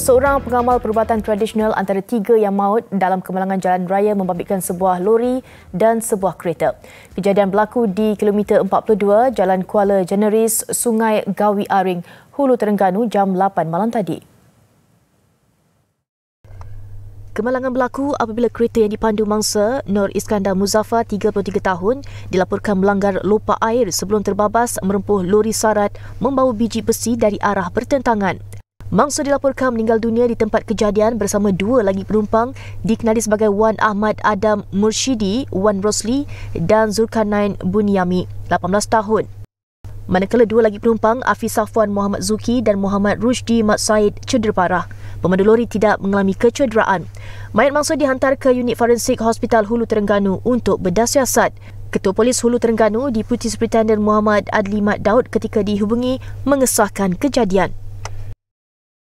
Seorang pengamal perubatan tradisional antara tiga yang maut dalam kemalangan jalan raya membabitkan sebuah lori dan sebuah kereta. Kejadian berlaku di kilometer 42 Jalan Kuala Jeneris, Sungai Gawi Aring, Hulu Terengganu jam 8 malam tadi. Kemalangan berlaku apabila kereta yang dipandu mangsa Nur Iskandar Muzaffar 33 tahun dilaporkan melanggar lopak air sebelum terbabas merempuh lori sarat membawa biji besi dari arah bertentangan. Mangsa dilaporkan meninggal dunia di tempat kejadian bersama dua lagi penumpang dikenali sebagai Wan Ahmad Adam Murshidi, Wan Rosli dan Zulkarnain Bunyami, 18 tahun. Manakala dua lagi penumpang, Afi Safwan Muhammad Zuki dan Muhammad Rushdi Mat Said cedera parah. Pemandu lori tidak mengalami kecederaan. Mayat mangsa dihantar ke unit forensik Hospital Hulu Terengganu untuk bedah siasat. Ketua Polis Hulu Terengganu, Deputy Superintendent Muhammad Adli Mat Daud ketika dihubungi mengesahkan kejadian.